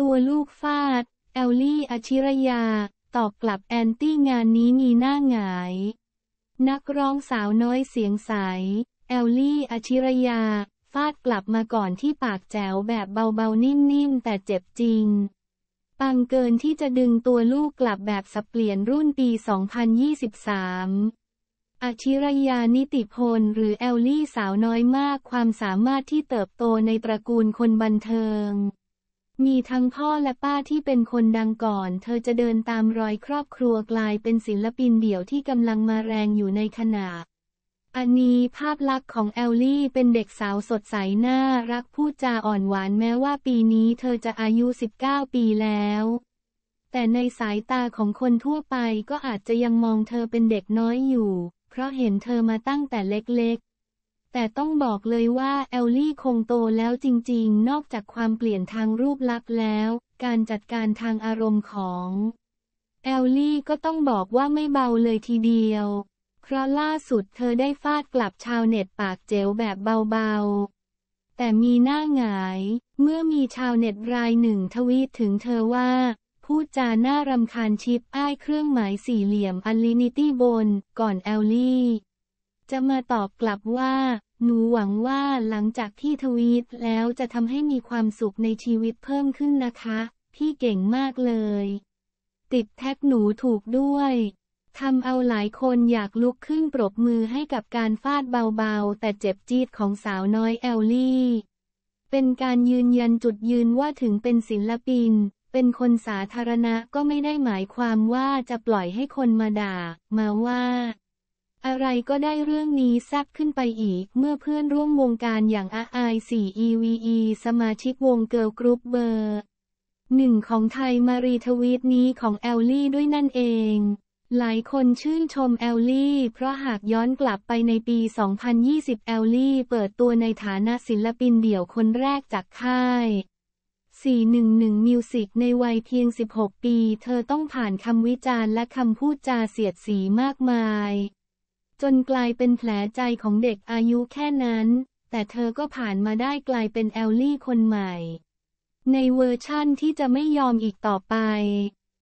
ตัวลูกฟาดเอลลี่อชิรยา ตอบกลับแอนตี้งานนี้มีหน้าหงาย นักร้องสาวน้อยเสียงใสเอลลี่อชิรยา ฟาดกลับมาก่อนที่ปากแจ๋วแบบเบาๆ นิ่มๆแต่เจ็บจริงปังเกินที่จะดึงตัวลูกกลับแบบสับเปลี่ยนรุ่นปี 2023 อชิรยานิติพลหรือเอลลี่สาวน้อยมากความสามารถที่เติบโตในตระกูลคนบันเทิงมีทั้งพ่อและป้าที่เป็นคนดังก่อน เธอจะเดินตามรอยครอบครัวกลายเป็นศิลปินเดี่ยวที่กำลังมาแรงอยู่ในขณะ อันนี้ภาพลักษณ์ของแอลลี่เป็นเด็กสาวสดใสน่ารักพูดจาอ่อนหวานแม้ว่าปีนี้ เธอจะอายุ 19 ปีแล้ว แต่ในสายตาของคนทั่วไปก็อาจจะยังมองเธอเป็นเด็กน้อยอยู่ เพราะเห็นเธอมาตั้งแต่เล็กแต่ต้องบอกเลยว่าแอลลี่คงโตแล้วจริงๆ นอกจากความเปลี่ยนทางรูปลักษณ์แล้ว การจัดการทางอารมณ์ของ แอลลี่ก็ต้องบอกว่าไม่เบาเลยทีเดียว เพราะล่าสุดเธอได้ฟาดกลับชาวเน็ตปากเจ๋วแบบเบาๆ แต่มีหน้าหงาย เมื่อมีชาวเน็ตรายหนึ่งทวีตถึงเธอว่า พูดจาหน้ารำคาญชิปอ้ายเครื่องหมายสี่เหลี่ยมอันลินิตี้บน ก่อนแอลลี่จะมาตอบกลับว่า หนูหวังว่าหลังจากที่ทวีตแล้วจะทำให้มีความสุขในชีวิตเพิ่มขึ้นนะคะพี่เก่งมากเลย ติดแท็กหนูถูกด้วยทำเอาหลายคนอยากลุกขึ้นปรบมือให้กับการฟาดเบาๆ แต่เจ็บจี๊ดของสาวน้อยแอลลี่ เป็นการยืนยันจุดยืนว่าถึงเป็นศิลปิน เป็นคนสาธารณะก็ไม่ได้หมายความว่าจะปล่อยให้คนมาด่ามาว่าอะไรก็ได้เรื่องนี้แซบขึ้นไปอีกเมื่อเพื่อนร่วมวงการอย่างอาไอซีอีวีอีสมาชิกวงเกิร์ลกรุ๊ปเบอร์หนึ่งของไทยมารีทวีตนี้ของแอลลี่ด้วยนั่นเอง หลายคนชื่นชมแอลลี่ เพราะหากย้อนกลับไปในปี 2020 แอลลี่เปิดตัวในฐานะศิลปินเดี่ยวคนแรกจากค่าย 411 Music ในวัยเพียง 16 ปี เธอต้องผ่านคำวิจารณ์และคำพูดจาเสียดสีมากมายจนกลายเป็นแผลใจของเด็กอายุแค่นั้น แต่เธอก็ผ่านมาได้กลายเป็นแอลลี่คนใหม่ ในเวอร์ชั่นที่จะไม่ยอมอีกต่อไป